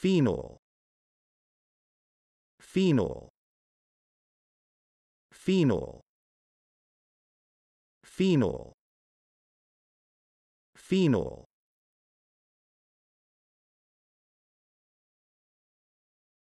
phenol phenol phenol phenol phenol